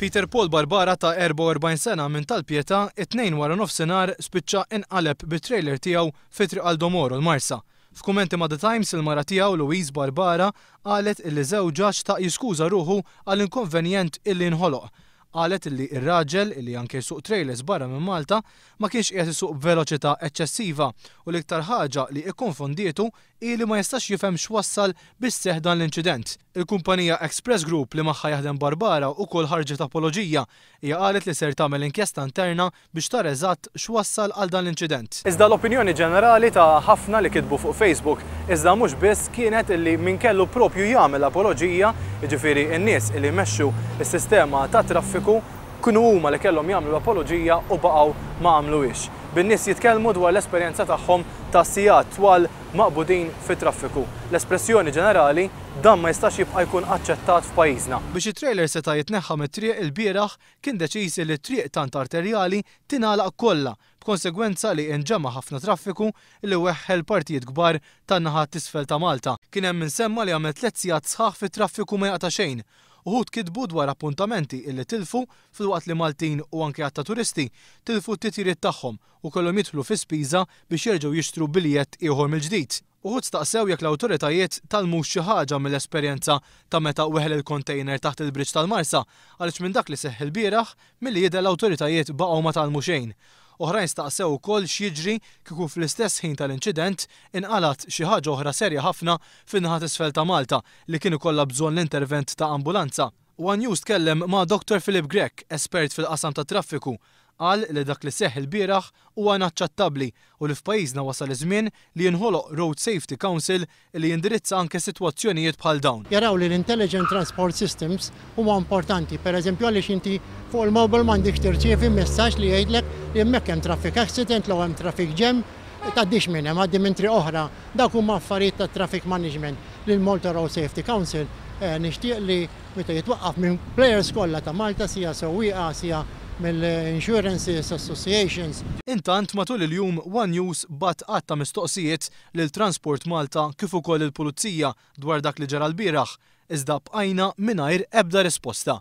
Peter Paul Barbara ta' 44 sena minn tal-pieta, it-tnejn wara nofsinhar spiċċa inqaleb bit-trailer tiegħu fitri għal domoru l-Marsa. F'kumenti ma' The Times il-mara tiegħu Louise Barbara qalet illi żewġa xtaq jiskuża ruħu għall inkonvenjent illi nħoloq. Qalet illi ir-raġel illi anke suq trailers barra minn Malta ma kienx qiegħed isuq veloċità eċċessiva u l-iktar ħaġa li ikkonfondietu ili ma jistax jifhem x'wassal bis-seħ dan l-inċident. Il-kumpanija Express Group li magħha jaħdem Barbara u kol ħarġet apoloġija hija qalet li ser tagħmel inkjesta interna biex tara eżatt x'wassal għal dan l-inċident. Iżda l-opinjoni ġenerali ta' ħafna li kitbu fuq Facebook iżda mhux biss kienet illi min kellu propju jagħmel apoloġija, jiġifieri n-nies li mexxu s-sistema ta' traffiku kunu huma li kellhom jagħmlu apoloġija u baqgħu ma għamluwiex bin-nies jitkellmu dwar l-esperjenza tagħhom ta' sigħat twal maqbudin fit-traffiku. L-espressjoni ġenerali dan ma jistax jibqa' jkun aċċettat f'pajjiżna. Biex it-trailer seta' jitneħħa mit-triq il-bieraħ kien deċiżi li t-triq tant arterjali tingħalaq kollha b'konsegwenza li inġema ħafna traffiku li weħħel partijiet kbar tan-naħat tisfel ta' Malta. Kien hemm insemma li għamel tliet sigħat sħaħ fit-traffiku ma jaqta' xejn uħut kitbu dwar appuntamenti illi tilfu fil-waqt li Maltin u anke għatta turisti tilfu t-titiriet tagħhom u kollhom jidħlu fi spiża biex jerġgħu jixtru biljett ieħor mill-ġdid. Uħud staqsew jekk l-autoritajiet tal-mux xi ħaġa mill-esperjenza ta' meta weħel il-kontejner taħt il-briġ tal-Marsa, għaliex minn dak li seħħ il-bieraħ milli jidher l-autoritajiet baqgħu ma tal-muxejn. Oħrajn staqsew ukoll xieġri kieku fl-istess ħin tal-inċident inqalat xi ħaġa oħra serja ħafna fin-naħat isfel ta' Malta li kienu kollha bżonn l-intervent ta' ambulanza. One News tkellem ma' Dr. Philip Grek, espert fil-qasam ta' traffiku, qal li dak li seħ il-bieraħ huwa naċċettabbli u li f'pajjiżna wasal iż-żmien li jinħoloq Road Safety Council li jindirizza anke sitwazzjonijiet bħal dawn. Jaraw li l-Intelligent Transport Systems huma importanti, pereżempju għaliex inti fuq il-mobile m'għandix tirċievi messaġġ li jgħidlek li hemmhekk hemm traffic accident law hemm traffic jam tgħaddix minn hemm għaddi minn oħra dak huma affarijiet ta' traffic management l Malta Road Safety Council eh, nixtieq li meta jitwaqqaf minn players kollha ta' Malta sija sewwieqa sija mill-insurances associations. Intant matul il-jum One News bat għatta mistoqsijiet lil Transport Malta kif ukoll il-Pulizija dwar dak li ġara l-bieraħ iżda bqajna mingħajr ebda risposta.